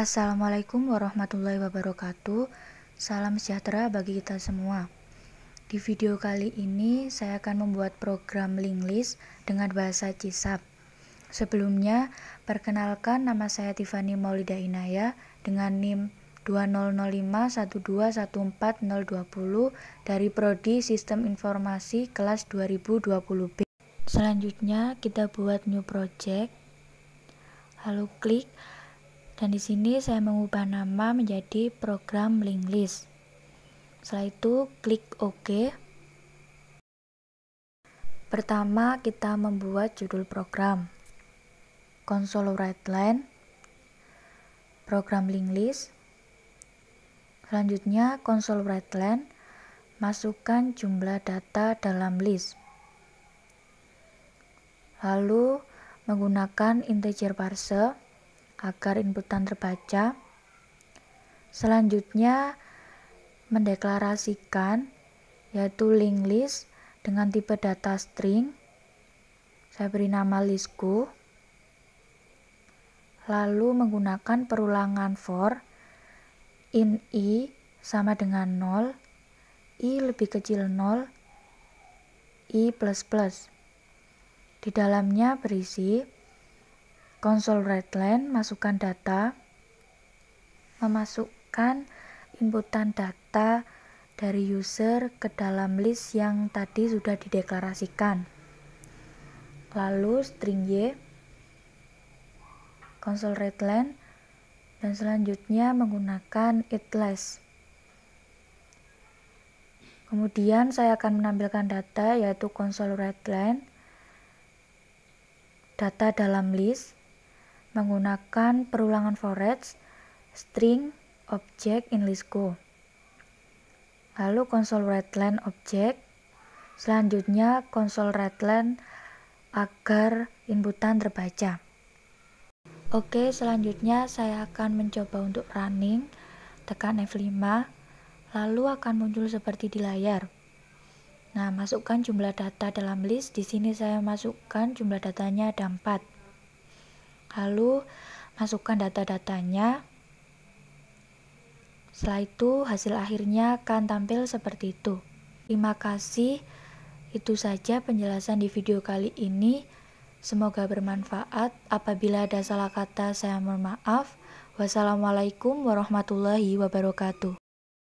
Assalamualaikum warahmatullahi wabarakatuh. Salam sejahtera bagi kita semua. Di video kali ini saya akan membuat program link list dengan bahasa Cisap. Sebelumnya, perkenalkan nama saya Tiffany Maulida Inaya dengan NIM 20051214020 dari prodi Sistem Informasi kelas 2020B. Selanjutnya kita buat new project. Lalu klik dan di sini saya mengubah nama menjadi program link list. Setelah itu klik OK. Pertama kita membuat judul program. Konsol Redline program link list. Selanjutnya konsol Redline masukkan jumlah data dalam list. Lalu menggunakan integer parse agar inputan terbaca. Selanjutnya, mendeklarasikan yaitu link list dengan tipe data string. Saya beri nama listku. Lalu menggunakan perulangan for in i sama dengan 0, i lebih kecil 0, i++. plus plus. Di dalamnya berisi konsol Redline, masukkan data, memasukkan inputan data dari user ke dalam list yang tadi sudah dideklarasikan. Lalu string Y, konsol Redline, dan selanjutnya menggunakan list Kemudian saya akan menampilkan data yaitu konsol Redline, data dalam list, menggunakan perulangan Forex, string, objek in go Lalu konsol readline objek, selanjutnya konsol readline agar inputan terbaca. Oke, selanjutnya saya akan mencoba untuk running, tekan F5, lalu akan muncul seperti di layar. Nah, masukkan jumlah data dalam list. Di sini saya masukkan jumlah datanya ada 4 lalu masukkan data-datanya setelah itu hasil akhirnya akan tampil seperti itu terima kasih itu saja penjelasan di video kali ini semoga bermanfaat apabila ada salah kata saya mohon maaf wassalamualaikum warahmatullahi wabarakatuh